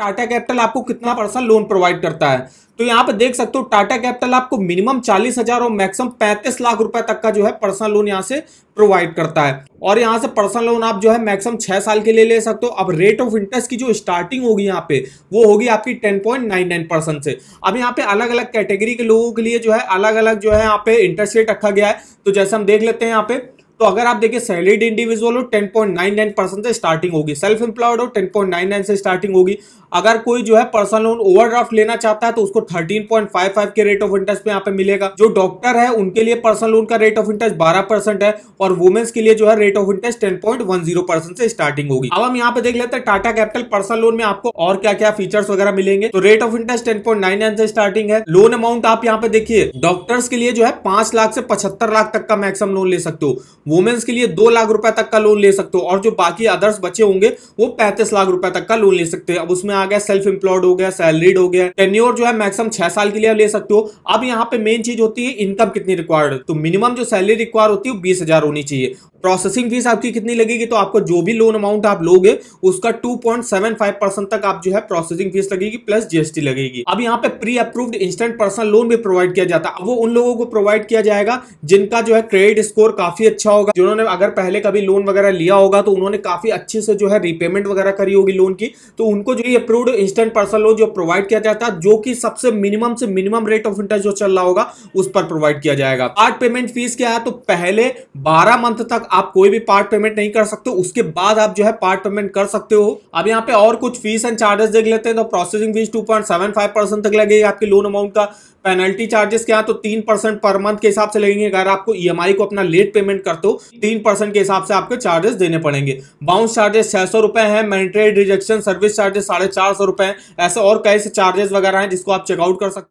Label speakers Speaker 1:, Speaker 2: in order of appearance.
Speaker 1: Tata capital आपको कितना percent loan provide करता है तो यहाँ पे देख सकते हो टाटा कैपिटल आपको मिनिमम चालीस हजार और मैक्सिमम पैंतीस लाख रुपए तक का जो है पर्सनल लोन यहाँ से प्रोवाइड करता है और यहाँ से पर्सनल लोन आप जो है मैक्सिमम छह साल के लिए ले सकते हो अब रेट ऑफ इंटरेस्ट की जो स्टार्टिंग होगी यहाँ पे वो होगी आपकी ten point nine nine percent से अब यहाँ पे अलग अलग कैटेगरी के लोगों के लिए जो है अलग अलग जो है यहाँ पे इंटरेस्ट रेट रखा गया है तो जैसे हम देख लेते हैं यहाँ पे तो अगर आप देखिए सैलरीड इंडिविजुअल हो 10.99 परसेंट से स्टार्टिंग होगी सेल्फ एम्प्लॉयड हो 10.99 से स्टार्टिंग होगी अगर कोई जो है पर्सनल लोन ओवरड्राफ्ट लेना चाहता है तो उसको 13.55 के रेट ऑफ इंटरेस्ट में यहाँ पे मिलेगा जो डॉक्टर है उनके लिए पर्सनल लोन का रेट ऑफ इंटरेस्ट बारह परसेंट है और वुमेन्स के लिए जो है rate of interest zero percent से स्टार्टिंग होगी अब हम यहाँ पे देख लेते हैं टाटा कैपिटल पर्सनल लोन में आपको और क्या क्या फीचर्स वगैरह मिलेंगे तो रेट ऑफ इंटरेस्ट टेन से स्टार्टिंग है लोन अमाउंट आप यहाँ पे देखिए डॉक्टर्स के लिए जो है पांच लाख से पचहत्तर लाख तक का मैक्सिमम लोन ले सकते हो वुमेन्स के लिए दो लाख रुपए तक का लोन ले सकते हो और जो बाकी अदर्स बचे होंगे वो पैंतीस लाख रुपए तक का लोन ले सकते हैं अब उसमें आ गया सेल्फ एम्प्लॉयड हो गया सैलरीड हो गया टेन्योर जो है मैक्सिमम छह साल के लिए ले सकते हो अब यहाँ पे मेन चीज होती है इनकम कितनी रिक्वायर्ड तो मिनिमम जो सैलरी रिक्वायर होती है बीस हजार होनी चाहिए प्रोसेसिंग फीस आपकी कितनी लगेगी तो आपको जो भी लोन अमाउंट आप लोगे उसका 2.75 परसेंट तक आप जो है प्रोसेसिंग फीस लगेगी प्लस जीएसटी लगेगी अब यहाँ पे pre approved instant personal loan भी प्रोवाइड किया जाता है वो उन लोगों को प्रोवाइड किया जाएगा जिनका जो है क्रेडिट स्कोर काफी अच्छा हो होगा जिन्होंने अगर पहले कभी लोन वगैरह लिया होगा तो उन्होंने काफी अच्छे से जो है रिपेमेंट वगैरह करी होगी लोन की तो उनको जो अप्रूव इंस्टेंट पर्सनल लोन जो प्रोवाइड किया जाता है जो कि सबसे मिनिमम से मिनिमम रेट ऑफ इंटरेस्ट जो चल रहा होगा उस पर प्रोवाइड किया जाएगा पार्ट पेमेंट फीस क्या है तो पहले बारह मंथ तक आप कोई भी पार्ट पेमेंट नहीं कर सकते उसके बाद आप जो है पार्ट पेमेंट कर सकते हो अब यहाँ पे और कुछ फीस एंड चार्जेस देख लेते हैं तो प्रोसेसिंग फीस टू तक लगेगी आपके लोन अमाउंट का पेनल्टी चार्जेस क्या तो तीन परसेंट पर मंथ के हिसाब से लगेंगे अगर आपको ईएमआई e को अपना लेट पेमेंट करते हो तीन परसेंट के हिसाब से आपके चार्जेस देने पड़ेंगे बाउंस चार्जेस छह सौ रुपए है मैंडेटरी रिजेक्शन सर्विस चार्जेस साढ़े चार सौ रुपए ऐसे और कई से चार्जेस वगैरह हैं जिसको आप चेकआउट कर सकते